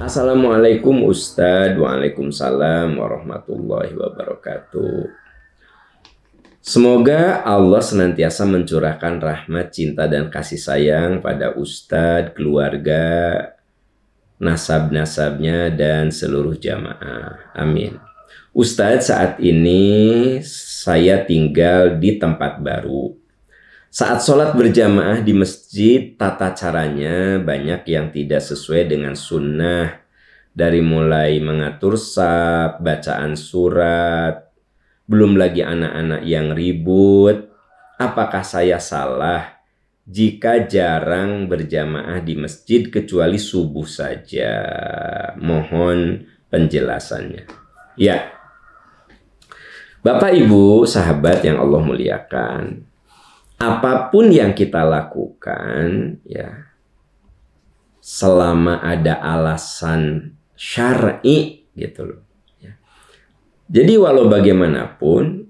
Assalamualaikum Ustadz, Waalaikumsalam warahmatullahi wabarakatuh. Semoga Allah senantiasa mencurahkan rahmat, cinta, dan kasih sayang pada Ustadz, keluarga, nasab-nasabnya, dan seluruh jamaah. Amin. Ustadz saat ini saya tinggal di tempat baru. Saat sholat berjamaah di masjid, tata caranya banyak yang tidak sesuai dengan sunnah dari mulai mengatur sab, bacaan surat, belum lagi anak-anak yang ribut. Apakah saya salah jika jarang berjamaah di masjid kecuali subuh saja? Mohon penjelasannya. Ya. Bapak Ibu, sahabat yang Allah muliakan. Apapun yang kita lakukan ya selama ada alasan syar'i gitu loh. Ya. Jadi walau bagaimanapun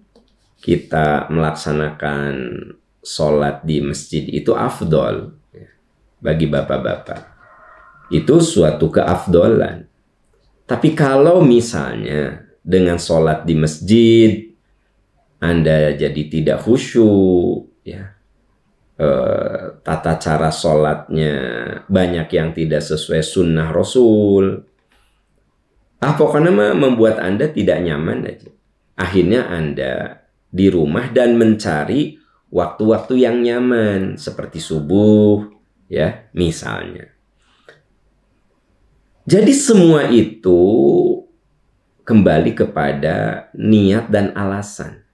kita melaksanakan sholat di masjid itu afdol ya, bagi bapak-bapak. Itu suatu keafdolan. Tapi kalau misalnya dengan sholat di masjid Anda jadi tidak khusyuk, ya e, tata cara sholatnya banyak yang tidak sesuai sunnah Rasul, Ah pokoknya mah membuat Anda tidak nyaman aja. Akhirnya Anda di rumah dan mencari waktu-waktu yang nyaman seperti subuh ya misalnya. Jadi semua itu kembali kepada niat dan alasan.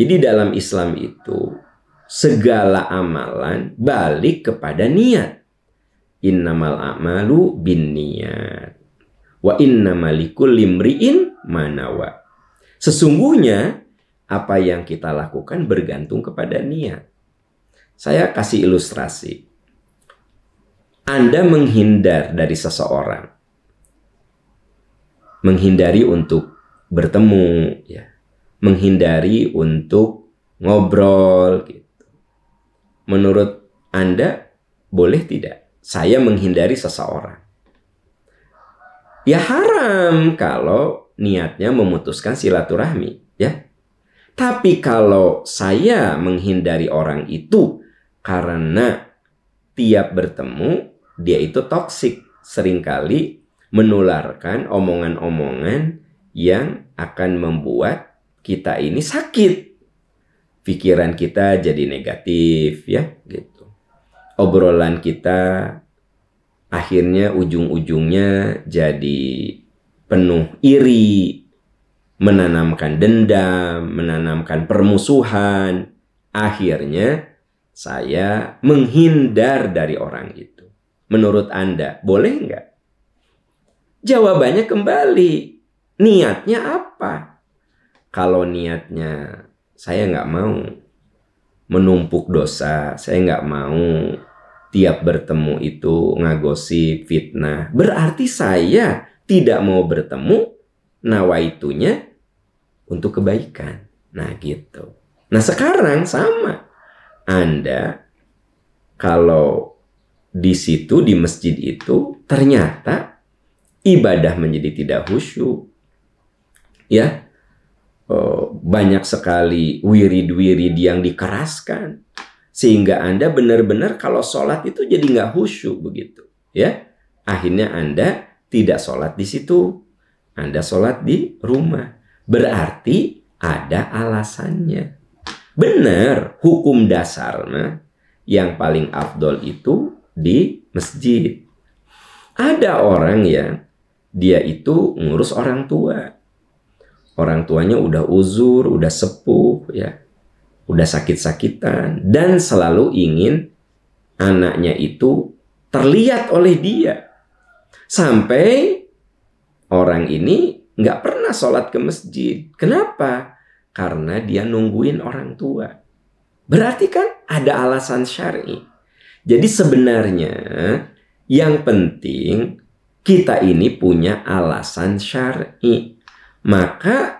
Jadi dalam Islam itu segala amalan balik kepada niat. Innamal amalu bin niat. Wa inna malikul limri'in manawa. Sesungguhnya apa yang kita lakukan bergantung kepada niat. Saya kasih ilustrasi. Anda menghindar dari seseorang. Menghindari untuk bertemu ya. Menghindari untuk ngobrol gitu. Menurut Anda boleh tidak saya menghindari seseorang? ya haram kalau niatnya memutuskan silaturahmi, ya. Tapi kalau saya menghindari orang itu karena tiap bertemu dia itu toksik, seringkali menularkan omongan-omongan yang akan membuat kita ini sakit. Pikiran kita jadi negatif ya gitu. Obrolan kita akhirnya ujung-ujungnya jadi penuh iri, menanamkan dendam, menanamkan permusuhan. Akhirnya saya menghindar dari orang itu. Menurut Anda, boleh nggak? Jawabannya kembali, niatnya apa? Kalau niatnya saya nggak mau menumpuk dosa, saya nggak mau tiap bertemu itu ngagosi fitnah. Berarti saya tidak mau bertemu nawaitunya untuk kebaikan. Nah gitu. Nah sekarang sama. Anda kalau di situ di masjid itu ternyata ibadah menjadi tidak khusyuk. Ya. Oh, banyak sekali wirid-wirid yang dikeraskan sehingga Anda benar-benar kalau sholat itu jadi nggak khusyuk begitu ya akhirnya Anda tidak sholat di situ Anda sholat di rumah berarti ada alasannya benar hukum dasarnya yang paling afdol itu di masjid ada orang ya dia itu ngurus orang tua orang tuanya udah uzur udah sepuh ya udah sakit-sakitan dan selalu ingin anaknya itu terlihat oleh dia sampai orang ini nggak pernah sholat ke masjid kenapa karena dia nungguin orang tua berarti kan ada alasan syari jadi sebenarnya yang penting kita ini punya alasan syari maka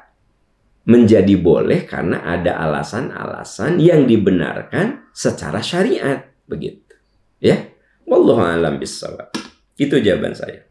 menjadi boleh karena ada alasan-alasan yang dibenarkan secara syariat begitu ya wallahu alam bisawab itu jawaban saya